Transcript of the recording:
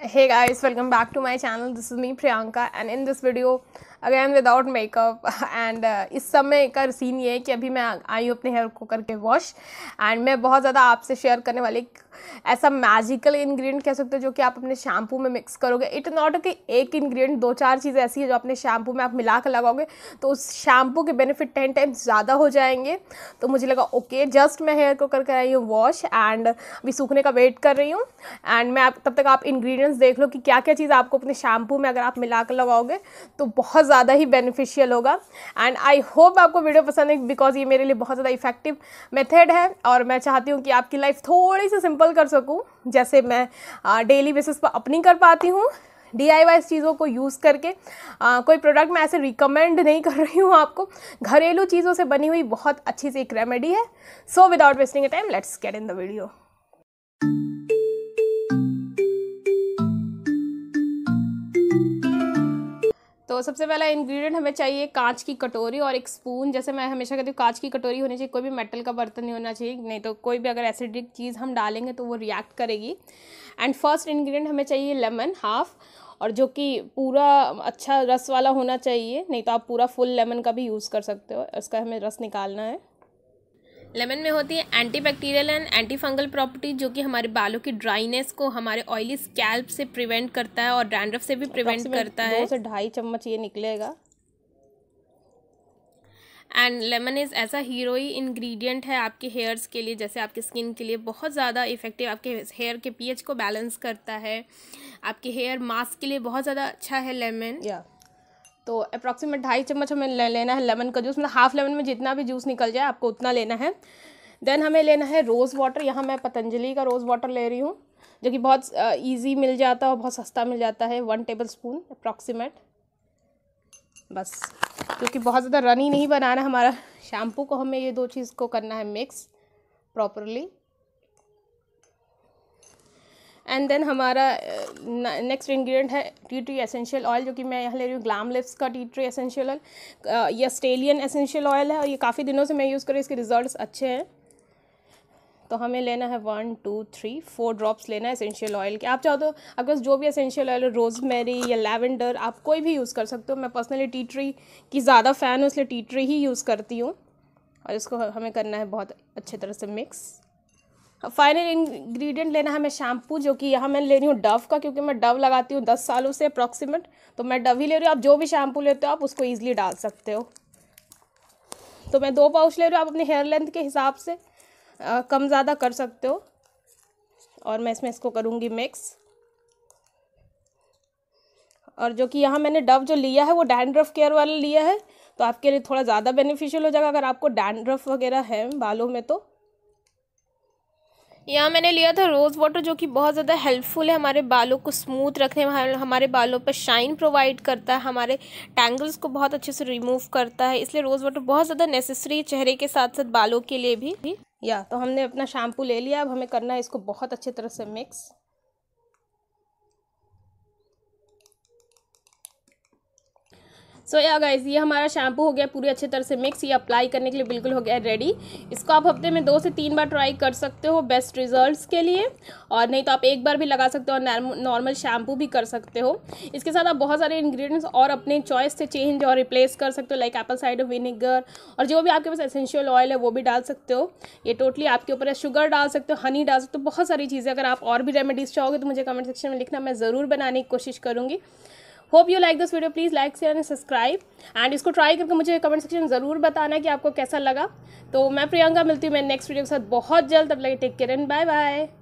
hey guys welcome back to my channel this is me priyanka and in this video again without makeup and इस समय का scene ये है कि अभी मैं आई हूँ अपने हेयर को करके वॉश एंड मैं बहुत ज़्यादा आपसे शेयर करने वाली ऐसा मैजिकल इंग्रेडिएंट कह सकते हो जो कि आप अपने शैम्पू में मिक्स करोगे इट नॉट कि एक इंग्रेडिएंट दो चार चीज़ें ऐसी है जो अपने शैम्पू में आप मिला कर लगाओगे तो उस शैम्पू के बेनिफिट टेन टाइम्स ज़्यादा हो जाएंगे तो मुझे लगा ओके जस्ट मैं हेयर को करके आई हूँ वॉश एंड अभी सूखने का वेट कर रही हूँ एंड मैं आप तब तक आप इन्ग्रीडियंट्स देख लो कि क्या क्या चीज़ आपको अपने शैम्पू में अगर आप मिला लगाओगे तो बहुत ज़्यादा ही बेनिफिशियल होगा एंड आई होप आपको वीडियो पसंद है बिकॉज ये मेरे लिए बहुत ज़्यादा इफेक्टिव मेथड है और मैं चाहती हूँ कि आपकी लाइफ थोड़ी सी सिंपल कर सकूँ जैसे मैं डेली बेसिस पर अपनी कर पाती हूँ डी आई चीज़ों को यूज़ करके आ, कोई प्रोडक्ट मैं ऐसे रिकमेंड नहीं कर रही हूँ आपको घरेलू चीज़ों से बनी हुई बहुत अच्छी सी एक रेमेडी है so without wasting a time let's get in the video तो सबसे पहला इंग्रेडिएंट हमें चाहिए कांच की कटोरी और एक स्पून जैसे मैं हमेशा कहती हूँ कांच की कटोरी होनी चाहिए कोई भी मेटल का बर्तन नहीं होना चाहिए नहीं तो कोई भी अगर एसिडिक चीज़ हम डालेंगे तो वो रिएक्ट करेगी एंड फर्स्ट इंग्रेडिएंट हमें चाहिए लेमन हाफ और जो कि पूरा अच्छा रस वाला होना चाहिए नहीं तो आप पूरा फुल लेमन का भी यूज़ कर सकते हो इसका हमें रस निकालना है लेमन में होती है anti bacterial and anti fungal property जो कि हमारे बालों की ड्राइनेस को हमारे ऑयली स्कैल्प से प्रिवेंट करता है और डैंड्रफ से भी प्रिवेंट करता है से ढाई चम्मच ये निकलेगा एंड लेमन इज़ ऐसा हीरोई इंग्रेडिएंट है आपके हेयर्स के लिए जैसे आपके स्किन के लिए बहुत ज़्यादा इफेक्टिव आपके हेयर के पीएच को बैलेंस करता है आपके हेयर मास्क के लिए बहुत ज़्यादा अच्छा है लेमन yeah. तो अप्रॉक्सीमेट ढाई चम्मच हमें लेना है लेमन का जूस मतलब हाफ लेमन में जितना भी जूस निकल जाए आपको उतना लेना है देन हमें लेना है रोज़ वाटर यहाँ मैं पतंजलि का रोज़ वाटर ले रही हूँ जो कि बहुत ईजी मिल जाता है और बहुत सस्ता मिल जाता है वन टेबल स्पून अप्रॉक्सीमेट बस क्योंकि बहुत ज़्यादा रनी नहीं बनाना हमारा शैम्पू को हमें ये दो चीज़ को करना है मिक्स प्रॉपरली एंड देन हमारा uh, नेक्स्ट इंग्रेडिएंट है टी ट्री एसेंशियल ऑयल जो कि मैं यहाँ ले रही हूँ ग्लाम लिप्स का tea tree essential oil uh, ये ऑस्ट्रेलियन एसेंशियल ऑयल है और ये काफ़ी दिनों से मैं यूज़ कर रही हूँ इसके रिजल्ट अच्छे हैं तो हमें लेना है one two three four drops लेना है एसेंशियल ऑयल के आप चाहो तो आपके पास जो भी एसेंशियल ऑयल रोजमेरी या लेवेंडर आप कोई भी यूज़ कर सकते हो मैं पर्सनली टी ट्री की ज़्यादा फ़ैन हूँ इसलिए टी ट्री ही यूज़ करती हूँ और इसको हमें करना है बहुत अच्छे तरह से मिक्स फाइनल इंग्रेडिएंट लेना है मैं शैम्पू जो कि यहाँ मैं ले रही हूँ डव का क्योंकि मैं डव लगाती हूँ दस सालों से अप्रॉक्सीमेट तो मैं डव ही ले रही हूँ आप जो भी शैम्पू लेते हो आप उसको ईजिली डाल सकते हो तो मैं दो पाउच ले रही हूँ आप अपने हेयर लेंथ के हिसाब से आ, कम ज़्यादा कर सकते हो और मैं इसमें इसको करूँगी मिक्स और जो कि यहाँ मैंने डव जो लिया है वो डैंड्रफ केयर वाला लिया है तो आपके लिए थोड़ा ज़्यादा बेनिफिशियल हो जाएगा अगर आपको डैंड्रफ वगैरह है बालों में तो यहाँ मैंने लिया था रोज़ वाटर जो कि बहुत ज़्यादा हेल्पफुल है हमारे बालों को स्मूथ रखने में हमारे बालों पर शाइन प्रोवाइड करता है हमारे टैंगल्स को बहुत अच्छे से रिमूव करता है इसलिए रोज़ वाटर बहुत ज़्यादा नेसेसरी चेहरे के साथ साथ बालों के लिए भी या तो हमने अपना शैम्पू ले लिया अब हमें करना है इसको बहुत अच्छे तरह से मिक्स सो या गाइज ये हमारा शैम्पू हो गया पूरी अच्छी तरह से मिक्स ये अप्लाई करने के लिए बिल्कुल हो गया रेडी इसको आप हफ्ते में दो से तीन बार ट्राई कर सकते हो बेस्ट रिजल्ट के लिए और नहीं तो आप एक बार भी लगा सकते हो और नॉर्मल शैम्पू भी कर सकते हो इसके साथ आप बहुत सारे इंग्रेडिएंट्स और अपने चॉइस से चेंज और रिप्लेस कर सकते हो लाइक एप्पल साइड विनेगर और जो भी आपके पास एसेंशियल ऑयल है वो भी डाल सकते हो ये टोटली आपके ऊपर है शुगर डाल सकते हो हनी डाल सकते हो बहुत सारी चीज़ें अगर आप और भी रेमेडीज़ चाहोगे तो मुझे कमेंट सेक्शन में लिखना मैं ज़रूर बनाने की कोशिश करूँगी hope you like this video please like share and subscribe and इसको ट्राई करके मुझे कमेंट सेक्शन ज़रूर बताना कि आपको कैसा लगा तो मैं प्रियंका मिलती हूँ मैं नेक्स्ट वीडियो के साथ बहुत जल्द तब लगे take care and bye bye